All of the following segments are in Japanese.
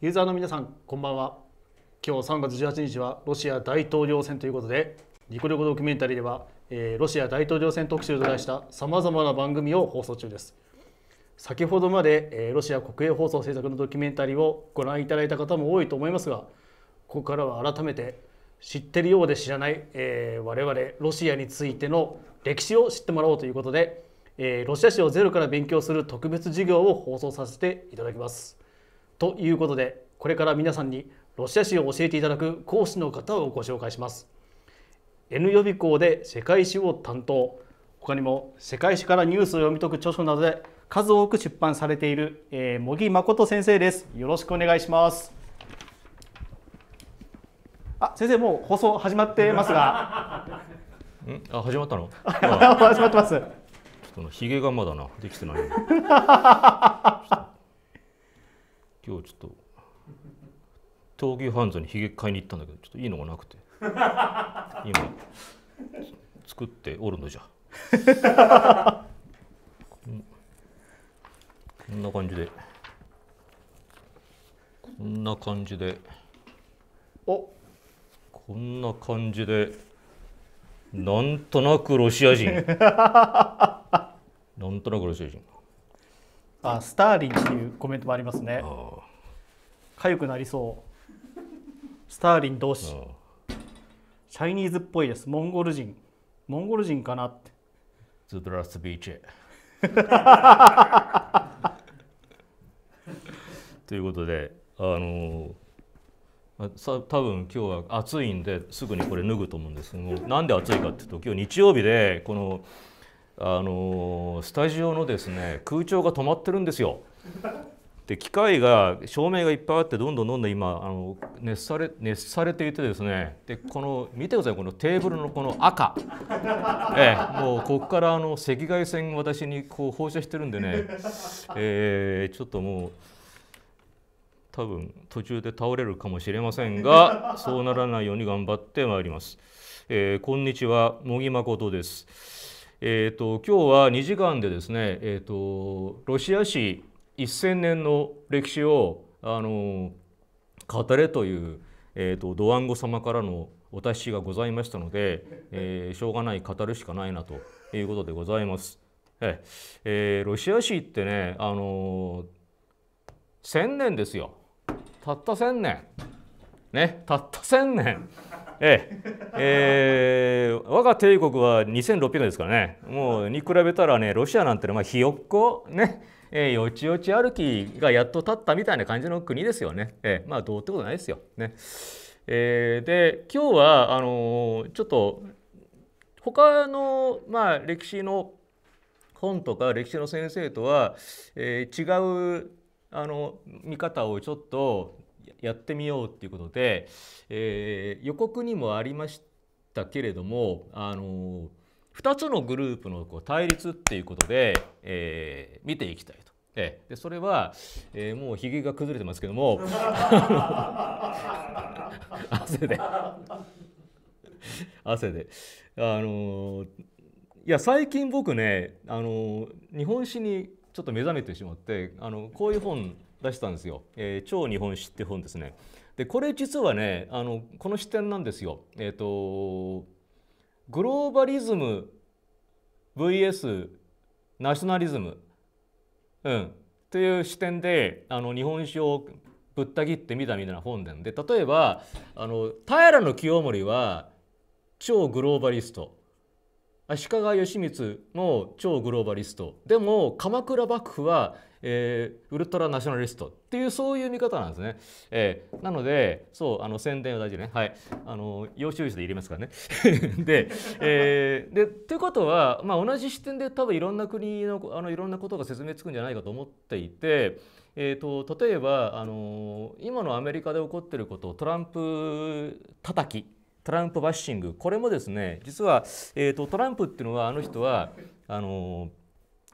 ユーザーの皆さん、こんばんは。今日3月18日はロシア大統領選ということで、ニコニコドキュメンタリーでは、えー、ロシア大統領選特集と題したさまざまな番組を放送中です。先ほどまで、えー、ロシア国営放送制作のドキュメンタリーをご覧いただいた方も多いと思いますが、ここからは改めて知ってるようで知らない、えー、我々ロシアについての歴史を知ってもらおうということで、えー、ロシア史をゼロから勉強する特別授業を放送させていただきます。ということでこれから皆さんにロシア史を教えていただく講師の方をご紹介します N 予備校で世界史を担当他にも世界史からニュースを読み解く著書などで数多く出版されている、えー、茂木誠先生ですよろしくお願いしますあ先生もう放送始まってますが んあ始まったの 始まってますちょっとひげがまだなできてない 今日ちょっと東急ハンズにひげ買いに行ったんだけどちょっといいのがなくて 今作っておるのじゃこんな感じでこんな感じでおこんな感じでなんとなくロシア人 なんとなくロシア人あスターリンっていうコメントもありますねあ痒くなりそうスターリン同士チャイニーズっぽいですモンゴル人モンゴル人かなってズドラスビーチということであのー、さ多分今日は暑いんですぐにこれ脱ぐと思うんですけどなんで暑いかっていうと今日日曜日でこのあのスタジオのですね空調が止まってるんですよ。で機械が照明がいっぱいあってどんどんどんどん今あの熱され熱されていてですねでこの見てくださいこのテーブルのこの赤ええ、もうここからあの赤外線私にこう放射してるんでね、えー、ちょっともう多分途中で倒れるかもしれませんがそうならないように頑張ってまいります。えー、こんにちは茂木誠です。えーと、今日は2時間でですね、えーとロシア史1,000年の歴史をあの語れという、えーと、ドワンゴ様からのお達しがございましたので、えー、しょうがない語るしかないなということでございます。ええー、ロシア史ってね、あのー、1,000年ですよたった1,000年ねたった1,000年。えええー、我が帝国は2600年ですからねもうに比べたらねロシアなんてのはひよっこねえー、よちよち歩きがやっと立ったみたいな感じの国ですよね。えー、まあどうってことないですよ。ねえー、で今日はあのー、ちょっと他の、まあ、歴史の本とか歴史の先生とは、えー、違うあの見方をちょっとやってみようっていうことで、えー、予告にもありましたけれどもあの2つのグループのこう対立っていうことで、えー、見ていきたいと。えー、でそれは、えー、もうひげが崩れてますけども 汗で汗であのー、いや最近僕ね、あのー、日本史にちょっと目覚めてしまってあのこういう本出したんですよ「えー、超日本史」って本ですね。でこれ実はねあのこの視点なんですよ。えーと、とグローバリズム VS ナショナリズム、うん、という視点であの日本史をぶった切ってみたみたいな本なんで例えばあの平清盛は超グローバリスト足利義満も超グローバリストでも鎌倉幕府は、えー、ウルトラナショナリストっていうそういう見方なんですね。えー、なのでそうあの宣伝は大事ね。はい、あの要注意して入れますからね。で,、えー、でということは、まあ、同じ視点で多分いろんな国のあのいろんなことが説明つくんじゃないかと思っていて。えーと、と例えば、あの今のアメリカで起こってることトランプ叩きトランプバッシングこれもですね実は、えーと、トランプっていうのはあの人はあの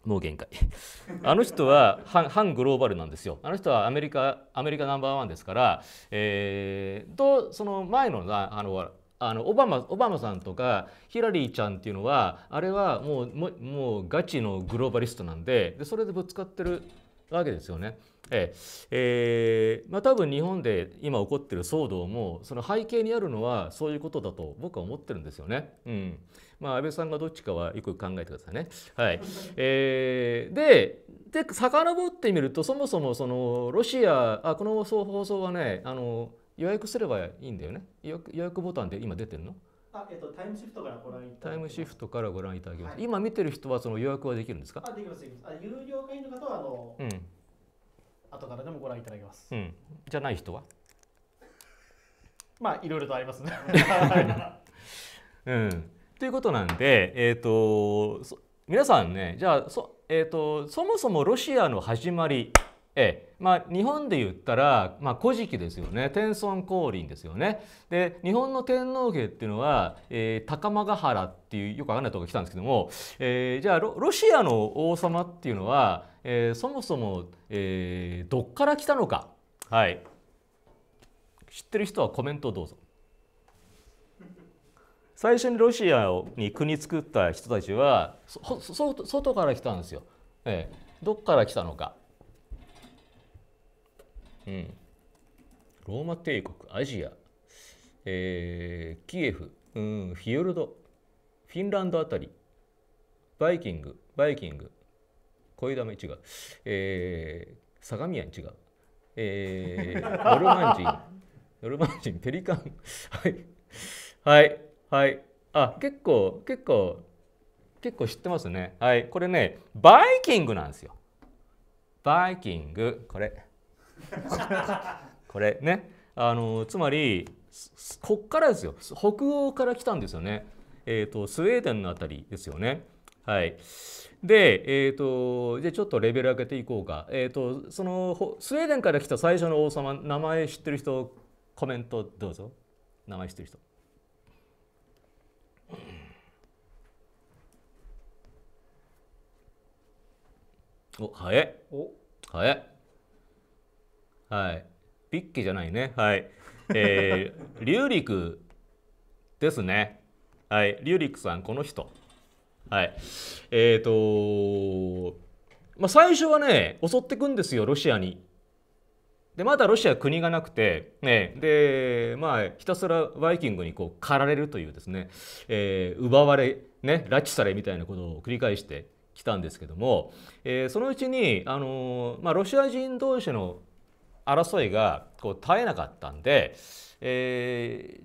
もう限界 あの人は反グローバルなんですよあの人はアメリカアメリカナンバーワンですから、えー、とその前のあのあのオバマオバマさんとかヒラリーちゃんっていうのはあれはもうもうガチのグローバリストなんででそれでぶつかってるわけですよね。ええー、まあ、多分日本で今起こってる騒動もその背景にあるのはそういうことだと僕は思ってるんですよね。うんまあ、安倍さんがどっちかはよく考えてくださいね。はいえー、でで遡ってみるとそもそもそのロシアあこの放送はねあの予約すればいいんだよね予約予約ボタンで今出てるのあ、えっと、タイムシフトからご覧いただきタイムシフトからご覧いただきます。はい、今見てる人はその予約はできるんですかあ、できます、できます。あ有料会員の方は、あの、うん、後からでもご覧いただきます。うん、じゃない人はまあ、いろいろとありますね。うん、ということなんで、えーと、と皆さんねじゃあそ,、えーとそもそもロシアの始まりええまあ、日本で言ったら、まあ、古事記ですよね天孫降臨ですよねで日本の天皇家っていうのは、えー、高間ヶ原っていうよくわかんないとこ来たんですけども、えー、じゃあロシアの王様っていうのは、えー、そもそも、えー、どっから来たのか、はい、知ってる人はコメントをどうぞ。最初にロシアに国作った人たちは外から来たんですよ。ええ、どっから来たのか。うん、ローマ帝国アジア、えー、キエフ、うん、フィヨルドフィンランドあたりバイキングバイキング恋だめ違う、えー、相模湾違う、えー、ノルマン人ノルマン人ペリカンはいはいはいあ結構結構結構知ってますねはいこれねバイキングなんですよバイキングこれ これねあのつまりこっからですよ北欧から来たんですよね、えーと、スウェーデンの辺りですよね。はい、で、えーと、とでちょっとレベル上げていこうか、えーと、そのスウェーデンから来た最初の王様名前知ってる人コメントどうぞ名前知ってる人。お早い早いはいピッキじゃないねはいえー、リュウリクですねはいリュウリクさんこの人はいえっ、ー、とまあ最初はね襲ってくんですよロシアにでまだロシア国がなくて、ね、でまあひたすらバイキングにこう駆られるというですね、えー、奪われ、ね、拉致されみたいなことを繰り返してきたんですけども、えー、そのうちに、あのー、まあ、ロシア人同士の争いがこう絶えなかったんで、えー、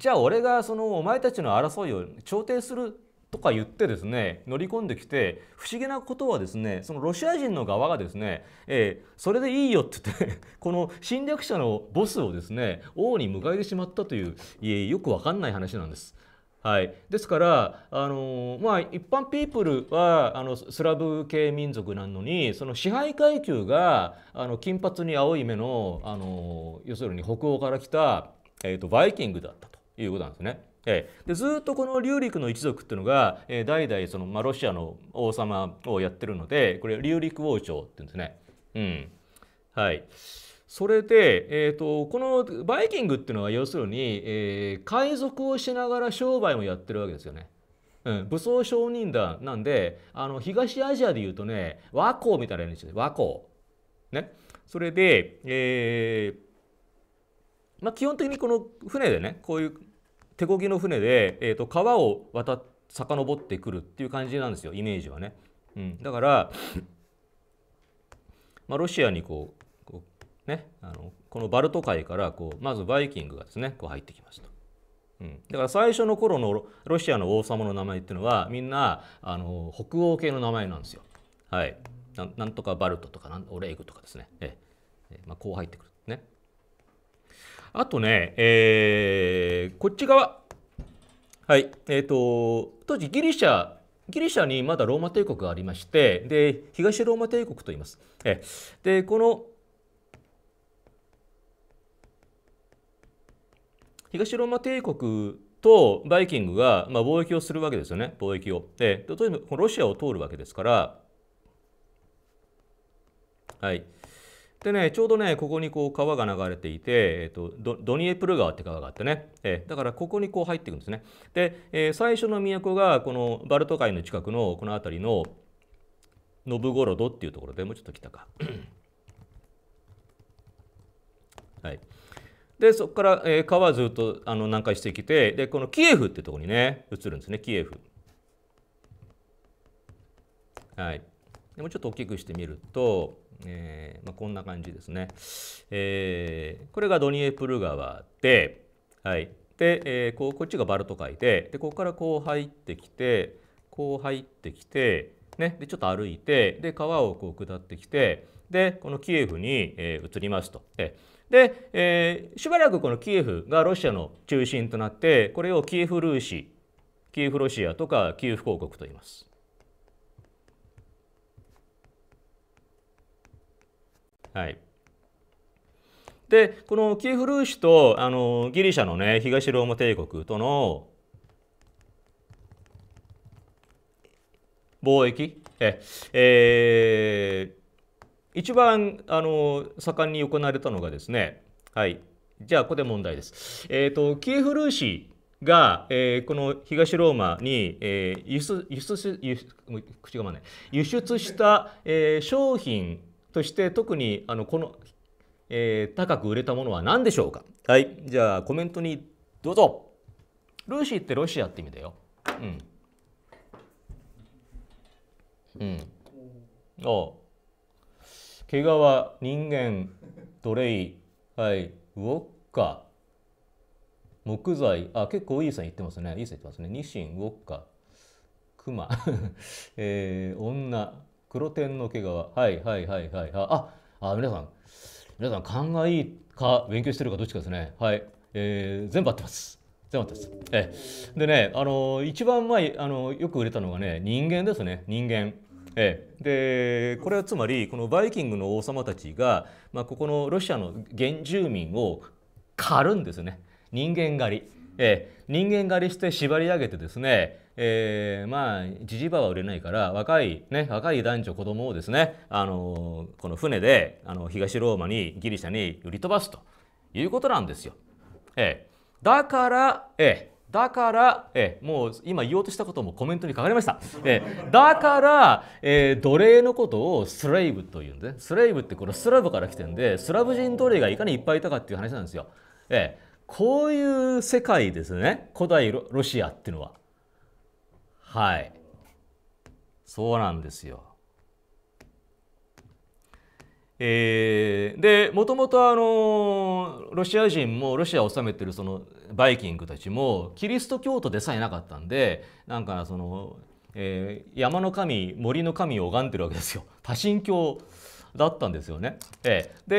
じゃあ俺がそのお前たちの争いを調停するとか言ってですね乗り込んできて不思議なことはですねそのロシア人の側がですね、えー、それでいいよって言って この侵略者のボスをですね王に迎えてしまったといういよく分かんない話なんです。はい、ですからあの、まあ、一般ピープルはあのスラブ系民族なのにその支配階級があの金髪に青い目のあの要するに北欧から来た、えーと、バイキングだったということなんですね。ええ、でずっとこのリューリクの一族っていうのが、えー、代々その、まあ、ロシアの王様をやってるのでこれリューリク王朝って言うんですね。うんはい、それで、えーと、このバイキングっていうのは要するに、えー、海賊をしながら商売もやってるわけですよね。うん、武装商人団なんであの東アジアでいうとね和光みたいなージで和光。ね、それで、えーまあ、基本的にこの船でねこういう手こぎの船で、えーと、川を渡っ遡ってくるっていう感じなんですよイメージはね。うん、だから、まあ、ロシアにこね、あのこのバルト海からこうまずバイキングがですねこう入ってきますと、うん、だから最初の頃のロシアの王様の名前っていうのはみんなあの北欧系の名前なんですよ。はいな、なんとかバルトとかなんオレグとかですね、ええまあ、こう入ってくるね。あとね、えー、こっち側はいえーと、当時ギリシャギリシャにまだローマ帝国がありましてで東ローマ帝国といいます。えでこの東ローマ帝国とバイキングが、まあ、貿易をするわけですよね貿易を。で例えばロシアを通るわけですから、はい、でねちょうどねここにこう川が流れていて、えーと、ドニエプル川って川があってね、えー、だからここにこう入っていくんですね。で、えー、最初の都がこのバルト海の近くのこの辺りのノブゴロドっていうところでもうちょっと来たか。はいでそこから、えー、川ずっとあの南下してきてでこのキエフってとこにね移るんですねキエフ。はい、でもちょっと大きくしてみると、えーまあ、こんな感じですね、えー、これがドニエプル川で,、はいでえー、こうこっちがバルト海ででここからこう入ってきてこう入ってきて、ね、でちょっと歩いてで川をこう下ってきてでこのキエフに、えー、移りますと。えーで、えー、しばらくこのキエフがロシアの中心となってこれをキエフ・ルーシキエフ・ロシアとかキエフ公国と言います。はい、でこのキエフ・ルーシとあのギリシャの、ね、東ローマ帝国との貿易え、えー一番あの盛んに行われたのがですね、はい、じゃあここで問題です。えーと、キエフ・ルーシーが、えー、この東ローマに、え輸出輸出輸口が輸出した、えー、商品として特にあのこの、えー、高く売れたものは何でしょうかはいじゃあコメントにどうぞルーシーってロシアって意味だようんうんおう毛皮、人間、奴隷、はい、ウォッカ、木材、あ、結構いい線いってますね。いい線言ってますね。ニシン、ウォッカ、クマ、えー、女、黒点の毛皮。はいはいはいはい。あ、あ皆さん、皆さん、勘がいいか、勉強してるかどっちかですね。はい。えー、全部合ってます。全部合ってます。えでね、あの、一番前、あの、よく売れたのがね、人間ですね。人間。ええ、でこれはつまりこのバイキングの王様たちが、まあ、ここのロシアの原住民を狩るんですね人間狩り、ええ、人間狩りして縛り上げてですねええ、まあじじばは売れないから若い,、ね、若い男女子供をですね、あのこの船であの東ローマにギリシャに売り飛ばすということなんですよ。ええ、だから、ええ、だから、えもう今言おうとしたこともコメントに書かれました。えだから、えー、奴隷のことをスレイブというんで、スレイブってこのスラブから来てるんで、スラブ人奴隷がいかにいっぱいいたかっていう話なんですよ。えこういう世界ですね、古代ロシアっていうのは。はい。そうなんですよ。えー、でもともとあのロシア人もロシアを治めてるそのバイキングたちもキリスト教徒でさえなかったんでなんかその、えー、山の神森の神を拝んでるわけですよ多神教だったんですよね。えー、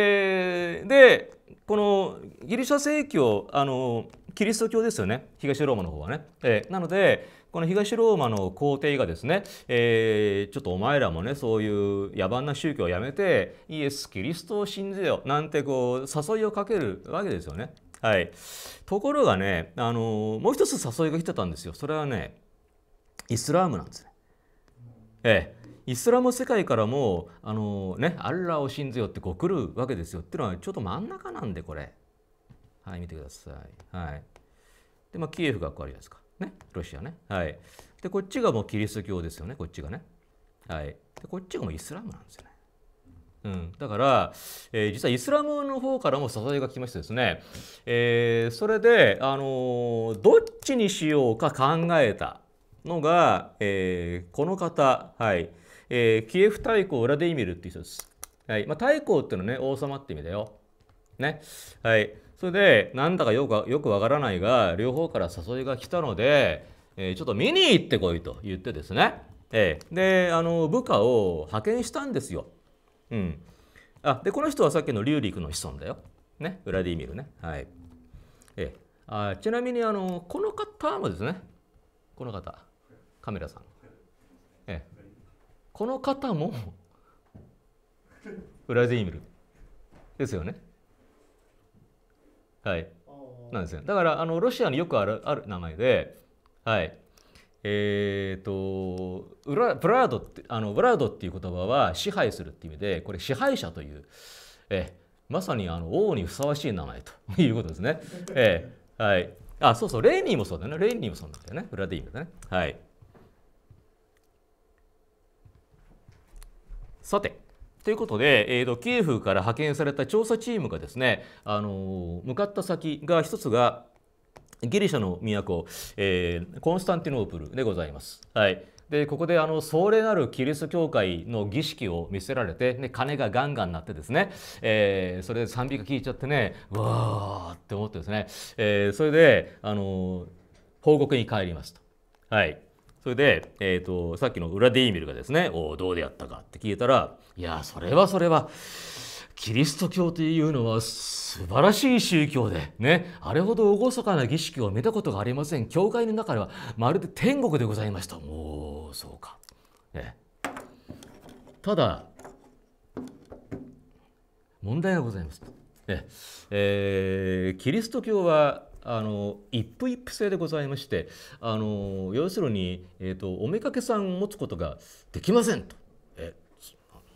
ででこのギリシャ正教あのキリスト教ですよね東ローマの方はね。えー、なのでこの東ローマの皇帝がですね、えー、ちょっとお前らもねそういう野蛮な宗教をやめてイエス・キリストを信じよなんてこう誘いをかけるわけですよね。はい、ところがね、あのもう一つ誘いが来てたんですよそれはねイスラームなんですね。ええイスラム世界からもあのねアッラーを信じよってこう来るわけですよっていうのはちょっと真ん中なんでこれはい見てくださいはいでまあキエフがこうあるじゃないですかね、ロシアね。はい。で、こっちがもうキリスト教ですよね、こっちがね。はい。で、こっちがもうイスラムなんですよね。うん、だから、えー、実はイスラムの方からも誘いが来ましてですね、えー、それで、あのー、どっちにしようか考えたのが、えこの方、はいえキエフ大公ウラデイミルっていう人です。はいまあ、大公っていうのはね王様って意味だよ。ねはいそれでなんだかよくよくわからないが両方から誘いが来たので、えー、ちょっと見に行ってこいと言ってですね、えー、であの部下を派遣したんですよ。うん、あでこの人はさっきのリューリクの子孫だよ。ねウラディーミルね。はいえー、あちなみにあのこの方もですねこの方カメラさん、ええ、この方もウラディーミルですよね。はい、なんですよだからあのロシアによくあるある名前で、はいえーと、とブラードってあのブラードっていう言葉は支配するっていう意味でこれ支配者という、えまさにあの王にふさわしい名前と いうことですね。えー、はいあそうそうレーニーもそうだよねレーニーもそうなんだよねウラディーミだね。はいさてということで、えーと、キエフから派遣された調査チームがですね、あの向かった先が一つがギリシャの都、えー、コンスタンティノープルでございます。はいでここであの壮麗なるキリスト教会の儀式を見せられて、ね、鐘がガンガン鳴ってですね、えー、それで賛美が聞いちゃってねわーって思ってですね、えー、それであの報告に帰りますと。はいそれで、えーと、さっきのウラディーミルがですね「おどうでやったか」って聞いたら「いやそれはそれはキリスト教というのは素晴らしい宗教でねあれほど厳かな儀式を見たことがありません教会の中ではまるで天国でございました」もうそうか。ね、ただ問題がございます。ねえー、キリスト教はあの一夫一夫制でございましてあの要するに、えーと、おめかけさんを持つことができませんと。え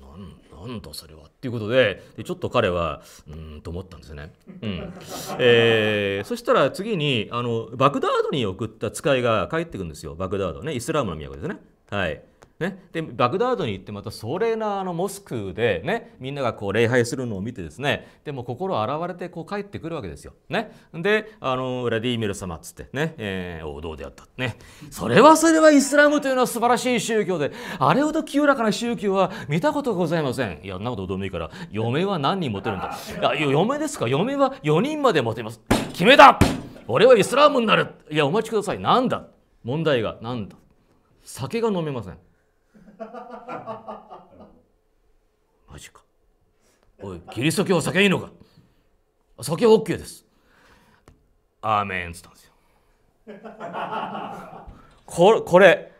なんなんだそれはっていうことででちょっと彼はうんと思ったんですね、うんえー、そしたら次にあのバグダードに送った使いが帰ってくるんですよバグダードねイスラムの都ですねはいね、でバグダードに行ってまた壮麗なあのモスクで、ね、みんながこう礼拝するのを見てですねでも心洗われてこう帰ってくるわけですよ。ね、であのラディーミル様っつってね、えー、王道であった、ね、それはそれはイスラムというのは素晴らしい宗教であれほど清らかな宗教は見たことございません。いやそんなことどうでもいいから嫁は何人持てるんだいや嫁ですか嫁は4人まで持てます。決めた俺はイスラムになるいやお待ちくださいなんだ問題がなんだ酒が飲めません。マジかおいキリスト教お酒いいのか酒は OK ですアーメンっつったんですよこれこれ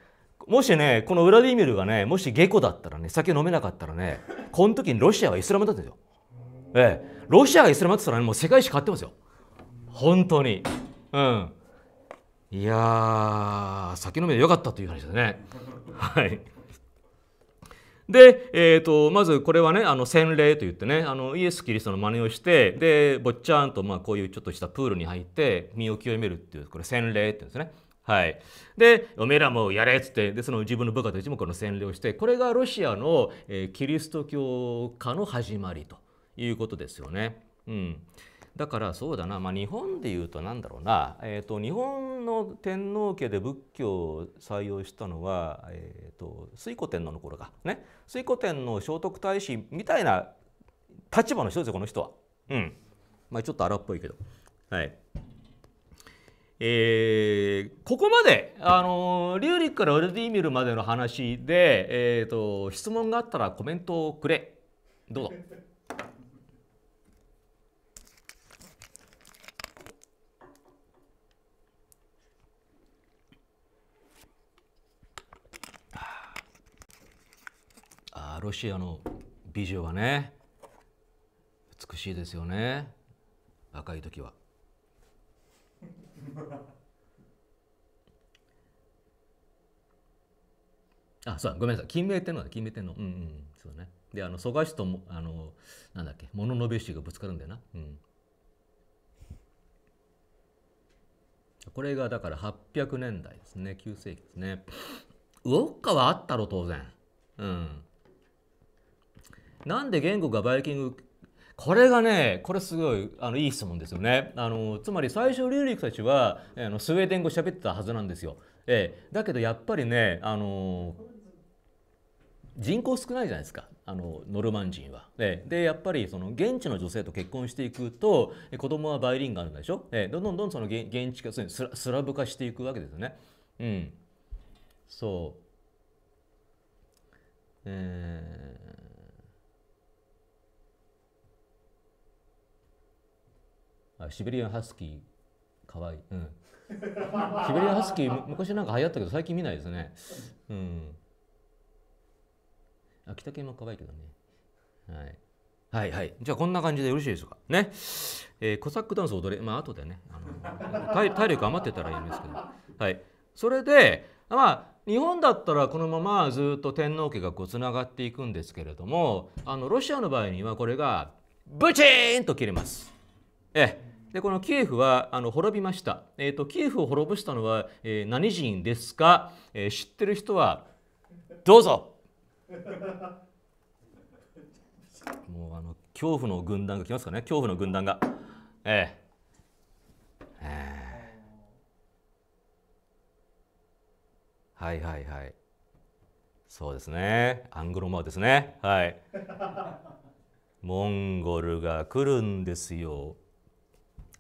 もしねこのウラディミルがねもし下戸だったらね酒飲めなかったらねこの時にロシアはイスラムだったんですよええロシアがイスラムだったらねもう世界史変わってますよ本当にうんいや酒飲めでよかったという話ですねはいで、えーと、まずこれはねあの洗礼といってねあのイエス・キリストの真似をしてでぼっちゃんとまあこういうちょっとしたプールに入って身を清めるっていうこれ洗礼って言うんですね。はい、でおめえらもやれっつってでその自分の部下たちもこの洗礼をしてこれがロシアの、えー、キリスト教化の始まりということですよね。うん、だからそうだな、まあ、日本でいうと何だろうな、えーと、日本の天皇家で仏教を採用したのは、えーと、水古天皇の頃がね水古天皇聖徳太子みたいな立場の人ですよこの人は。うんまあ、ちょっと荒っぽいけど。はいえー、ここまで、あのー、リューリックからウルディーミルまでの話で、えーと質問があったらコメントをくれどうぞ。ロシアの美女はね美しいですよね若い時は。あそうごめんなさい金明天皇金明天皇うんうんそうねであの蘇我氏ともあのなんだっけ物のべ氏がぶつかるんだよなうんこれがだから800年代ですね9世紀ですね ウォッカはあったろ当然うんなんで言語がバイキングこれがねこれすごいあのいい質問ですよねあのつまり最初リューリックたちはあのスウェーデン語喋ってたはずなんですよ、ええ、だけどやっぱりねあの人口少ないじゃないですかあのノルマン人は。ででやっぱりその現地の女性と結婚していくと子供はバイリンガルでしょでどんどんどんその現地化すスラスラブ化していくわけですよね。うん、そう、えーあシベリアンハスキーかわいい、うん、シベリアンハスキー 昔なんか流行ったけど最近見ないですねうん秋田犬もかわいいけどねはいはいはい。じゃあこんな感じでよろしいですか。ね。えー、コサックダンス踊れ。まあ後でね。あの 体力余ってたらいいんですけど。はい。それで、まあ、日本だったらこのままずっと天皇家がこうつながっていくんですけれども、あのロシアの場合にはこれがブチーンと切れます。ええ。でこのキエフはあの滅びました、えーと、キエフを滅ぼしたのは、えー、何人ですか、えー、知ってる人はどうぞ もうあの恐怖の軍団が来ますかね恐怖の軍団がえー、えー、はいはいはいそうですねアングロマーですねはいモンゴルが来るんですよ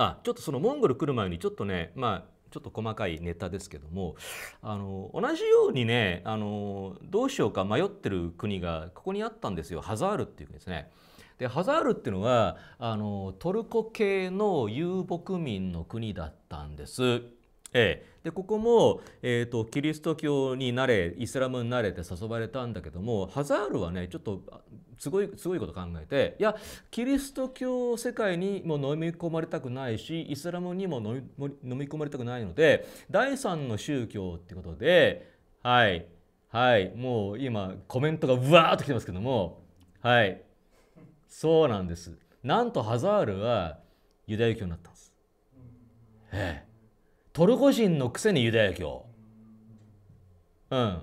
あちょっとそのモンゴル来る前にちょっとねまあちょっと細かいネタですけどもあの同じようにねあのどうしようか迷ってる国がここにあったんですよハザールっていう国ですね。でハザールっていうのはあのトルコ系の遊牧民の国だったんです。ええ、でここも、えーと、キリスト教になれイスラムになれって誘われたんだけどもハザールはねちょっとすごいすごいこと考えていやキリスト教世界にも飲み込まれたくないしイスラムにも飲み飲み込まれたくないので第三の宗教ってことではいはいもう今コメントがうわーっときてますけどもはいそうなんです。なんとハザールはユダヤ教になったんです。ええトルコ人のくせにユダヤ教うん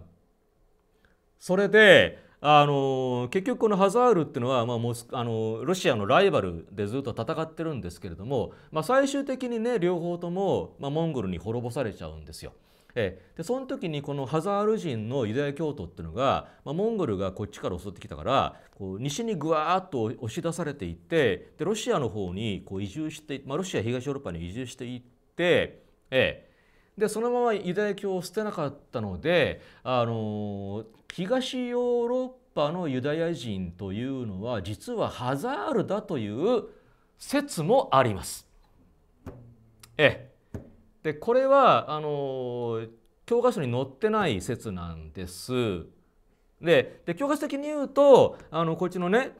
それであの結局このハザールっていうのは、まあ、あのロシアのライバルでずっと戦ってるんですけれども、まあ、最終的にね両方とも、まあ、モンゴルに滅ぼされちゃうんですよ。えでその時にこのハザール人のユダヤ教徒っていうのが、まあ、モンゴルがこっちから襲ってきたからこう西にぐわーっと押し出されていってでロシアの方にこう移住して、まあ、ロシア東ヨーロッパに移住していって。ええ、でそのままユダヤ教を捨てなかったのであの東ヨーロッパのユダヤ人というのは実はハザールだという説もあります。ええ、でこれはあの教科書に載ってない説なんです。でで教科書的に言うとあのこっちのね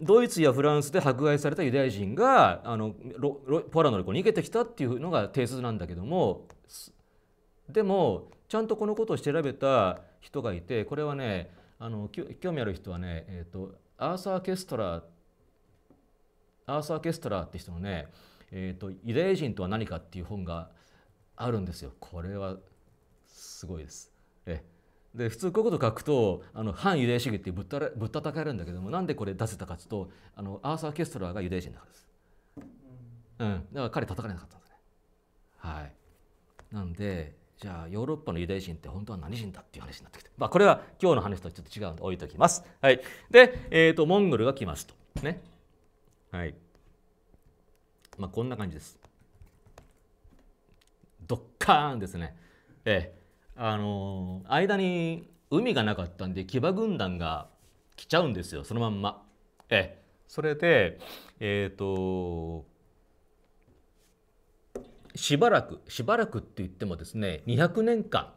ドイツやフランスで迫害されたユダヤ人があのロロポーランドに逃げてきたっていうのが定説なんだけどもでもちゃんとこのことを調べた人がいてこれはねあの興味ある人はね、えーと、アーサー・ケストラーアーサー・ケストラーって人のね、えーと「ユダヤ人とは何か」っていう本があるんですよ。これはすごいです。えで普通こういうこと書くとあの反ユダヤ主義ってぶったらぶったたかれるんだけどもなんでこれ出せたかというとあのアーサー・ケストラーがユダヤ人だからです。うん、だから彼叩かれなかったんですね。はい、なんでじゃあヨーロッパのユダヤ人って本当は何人だっていう話になってきて、まあ、これは今日の話とはちょっと違うので置いときます。はい、で、えーと、モンゴルが来ますと。ねはいまあ、こんな感じです。ドッカーンですね。えあの間に海がなかったんで騎馬軍団が来ちゃうんですよそのまんま。えそれでえっ、ー、としばらくしばらくって言ってもですね200年間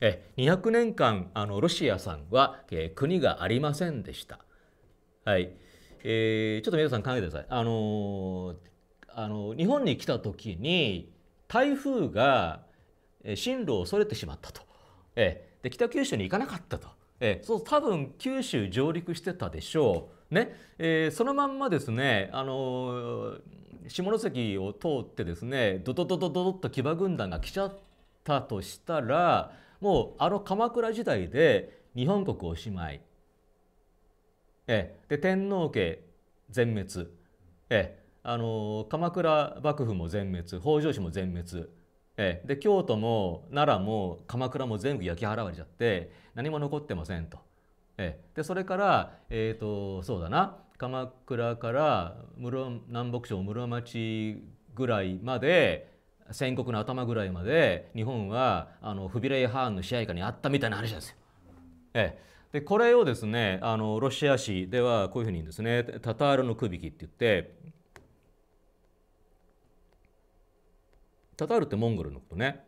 え200年間あのロシアさんは、えー、国がありませんでした。はいえー、ちょっと皆さん考えてください。あのー、あの日本に来た時に台風が進路をそれてしまったと、えー、で北九州に行かなかったと、えー、そう多分九州上陸してたでしょう、ねえー、そのまんまですね、あのー、下関を通ってですねドドドドドドッと騎馬軍団が来ちゃったとしたらもうあの鎌倉時代で日本国おしまい、えー、で天皇家全滅、えーあのー、鎌倉幕府も全滅北条氏も全滅。えで京都も奈良も鎌倉も全部焼き払われちゃって何も残ってませんと。えでそれから、えーと、そうだな鎌倉から室南北朝室町ぐらいまで戦国の頭ぐらいまで日本はあのフビレイ・ハーンの支配下にあったみたいな話なんですよ。えでこれをですねあのロシア史ではこういうふうにですねタタールの首引きって言ってタタールってモンゴルのことね。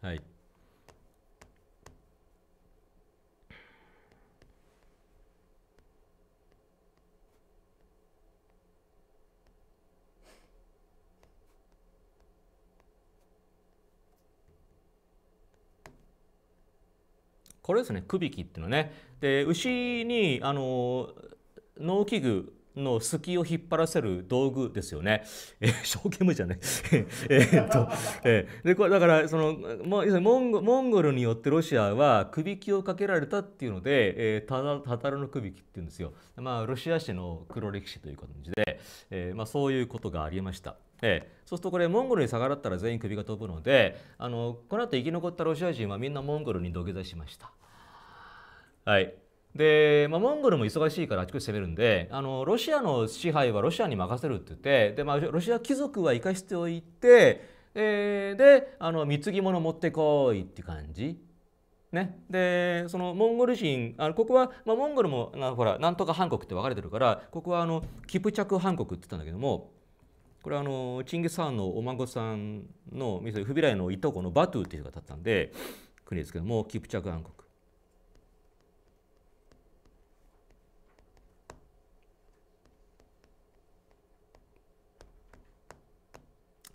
はい。これですね、クビキっていうのね。で、牛に、あの、農機具の隙を引っ張らせる道具ですよね。えー、証券部じゃない。えっと、えー、でこれだからそのモンゴモンゴルによってロシアはくびきをかけられたっていうので、えー、タタタルのくびきっていうんですよ。まあロシア史の黒歴史という感じで、えー、まあそういうことがありました。ええ、そうするとこれモンゴルに逆らったら全員首が飛ぶのであのこの後生き残ったロシア人はみんなモンゴルに土下座しました。はいで、まあ、モンゴルも忙しいからあちこち攻めるんであのロシアの支配はロシアに任せるって言ってで、まあ、ロシア貴族は生かしておいて、えであの貢ぎ物持ってこいって感じ。ね、でそのモンゴル人あのここは、まあ、モンゴルもなほらなんとか韓国って分かれてるからここはあのキプチャク韓国って言ったんだけどもこれはあのチンギス・ハンのお孫さんのフビライのいとこのバトゥーっていう人が建ったんで国ですけどもキプチャク韓国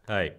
はい、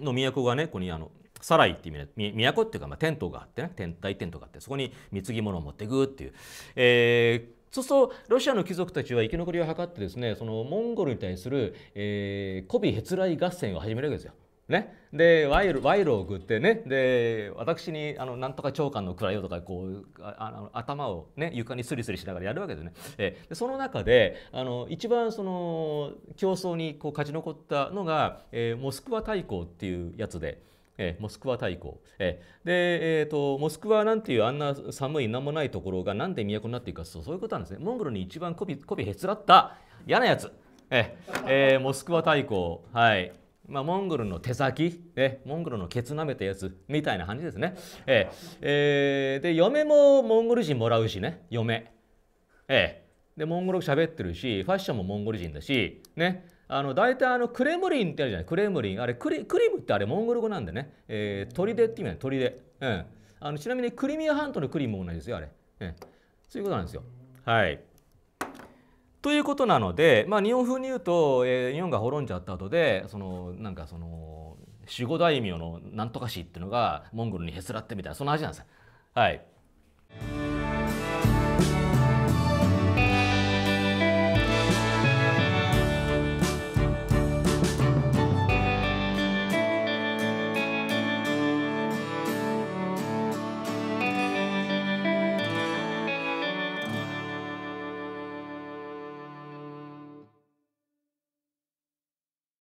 の都がねここにあのサライっていう意味で都っていうか、まあ、テントがあってね天体テントがあってそこに貢ぎ物を持っていくっていう、えー、そうするとロシアの貴族たちは生き残りを図ってですねそのモンゴルに対する、えー、へつらい合戦を始めるわけですよ。ね、で賄賂賄賂を送ってねで私にあのなんとか長官の位をとかこうあの頭を、ね、床にスリスリしながらやるわけですね。えでその中であの一番その競争にこう勝ち残ったのが、えー、モスクワ大公っていうやつで。えモスクワ大公、えで、えーと、モスクワなんていうあんな寒い何もないところがなんで都になっていくかそういうことなんですねモンゴルに一番こびこびへつらった嫌なやつ、ええー、モスクワ大公はいまあ、モンゴルの手先、ね、モンゴルのケツ舐めたやつみたいな感じですね。えー、えー、で嫁もモンゴル人もらうしね嫁。えー、でモンゴル語喋ってるしファッションもモンゴル人だし、ね、あの大体あのクレムリンってあるじゃないクレムリンあれクリクリムってあれモンゴル語なんでね、えー、砦って意味ない、砦、うん、あのちなみにクリミア半島のクリムも同じですよあれ、え、う、ー、ん、そういうことなんですよ。はいということなので、まあ、日本風に言うと、えー、日本が滅んじゃった後でそのなんかその守護大名のなんとか氏っていうのがモンゴルにへつらってみたいなその味なんですよ。はい。